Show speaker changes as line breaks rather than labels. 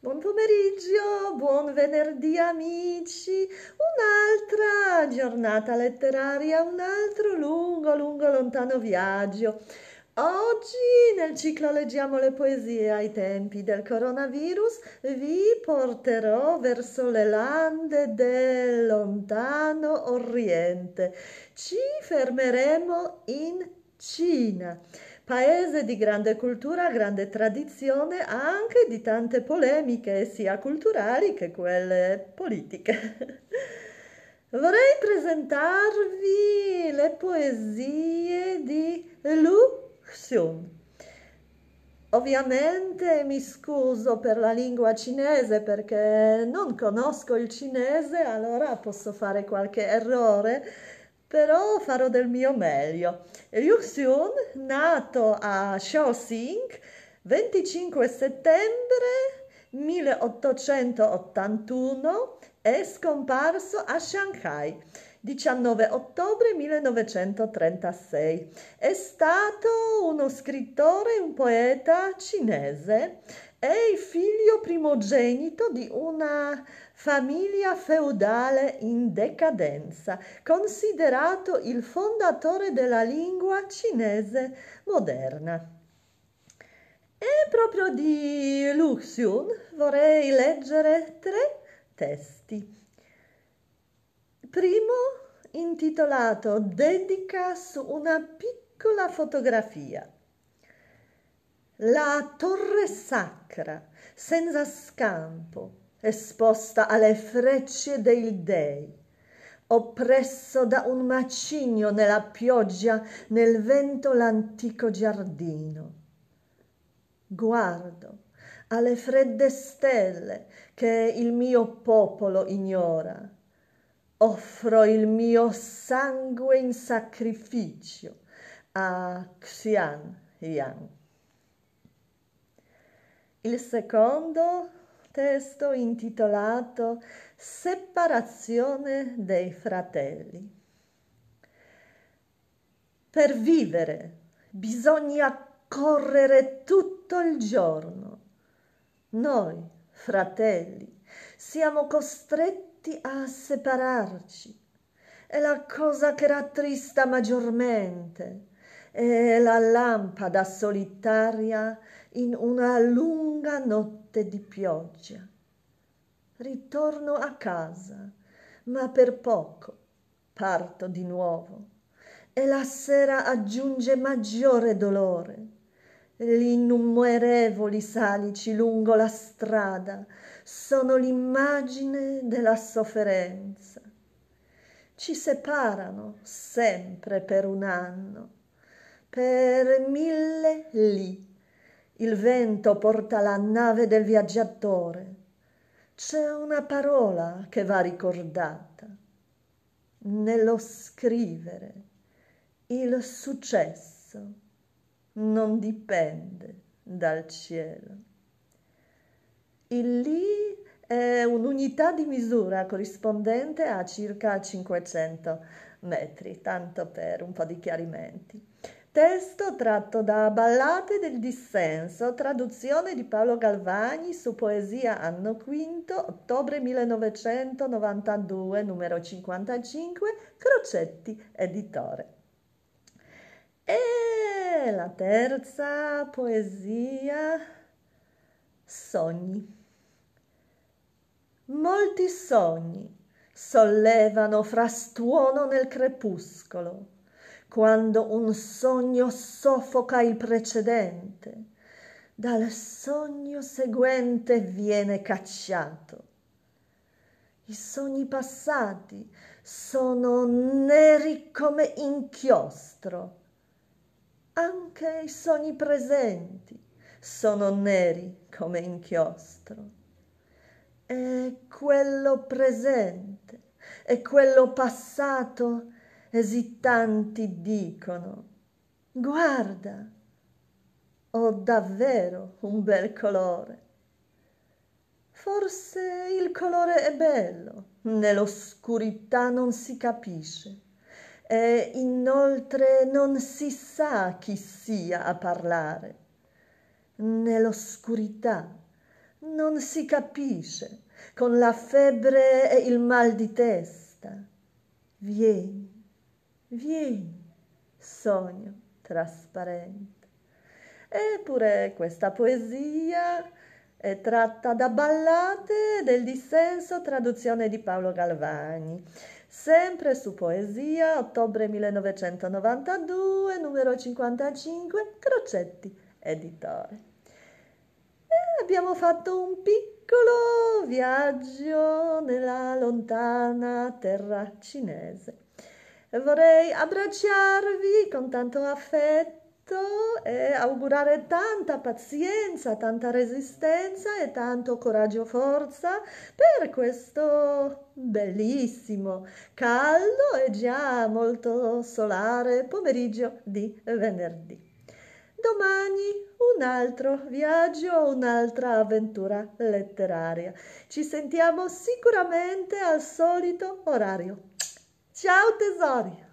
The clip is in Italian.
Buon pomeriggio, buon venerdì amici, un'altra giornata letteraria, un altro lungo, lungo, lontano viaggio. Oggi nel ciclo Leggiamo le poesie ai tempi del coronavirus vi porterò verso le lande del lontano oriente. Ci fermeremo in Cina. Paese di grande cultura, grande tradizione, anche di tante polemiche, sia culturali che quelle politiche. Vorrei presentarvi le poesie di Lu Xun. Ovviamente mi scuso per la lingua cinese perché non conosco il cinese, allora posso fare qualche errore però farò del mio meglio. Ryuk Seon, nato a Shaoxing, 25 settembre 1881, è scomparso a Shanghai. 19 ottobre 1936. È stato uno scrittore e un poeta cinese è il figlio primogenito di una famiglia feudale in decadenza, considerato il fondatore della lingua cinese moderna. E proprio di Luxiun vorrei leggere tre testi. Primo intitolato Dedica su una piccola fotografia la torre sacra, senza scampo, esposta alle frecce dei dei, oppresso da un macigno nella pioggia, nel vento l'antico giardino. Guardo alle fredde stelle che il mio popolo ignora. Offro il mio sangue in sacrificio a Xian Yang. Il secondo testo intitolato Separazione dei fratelli. Per vivere bisogna correre tutto il giorno. Noi, fratelli, siamo costretti a separarci. È la cosa che rattrista maggiormente e la lampada solitaria in una lunga notte di pioggia. Ritorno a casa, ma per poco parto di nuovo e la sera aggiunge maggiore dolore. Gli innumerevoli salici lungo la strada sono l'immagine della sofferenza. Ci separano sempre per un anno per mille lì. Il vento porta la nave del viaggiatore. C'è una parola che va ricordata. Nello scrivere il successo non dipende dal cielo. Il lì è un'unità di misura corrispondente a circa 500 metri, tanto per un po' di chiarimenti. Testo tratto da Ballate del dissenso, traduzione di Paolo Galvani su Poesia Anno V, ottobre 1992, numero 55, Crocetti, editore. E la terza poesia, Sogni. Molti sogni sollevano frastuono nel crepuscolo quando un sogno soffoca il precedente, dal sogno seguente viene cacciato. I sogni passati sono neri come inchiostro. Anche i sogni presenti sono neri come inchiostro. E quello presente e quello passato esitanti dicono, guarda, ho davvero un bel colore. Forse il colore è bello, nell'oscurità non si capisce e inoltre non si sa chi sia a parlare. Nell'oscurità non si capisce, con la febbre e il mal di testa. Vieni Vieni, sogno trasparente. Eppure questa poesia è tratta da ballate del dissenso traduzione di Paolo Galvani. Sempre su poesia, ottobre 1992, numero 55, Crocetti, editore. E abbiamo fatto un piccolo viaggio nella lontana terra cinese vorrei abbracciarvi con tanto affetto e augurare tanta pazienza, tanta resistenza e tanto coraggio forza per questo bellissimo, caldo e già molto solare pomeriggio di venerdì. Domani un altro viaggio, un'altra avventura letteraria. Ci sentiamo sicuramente al solito orario. Tchau, tesouro!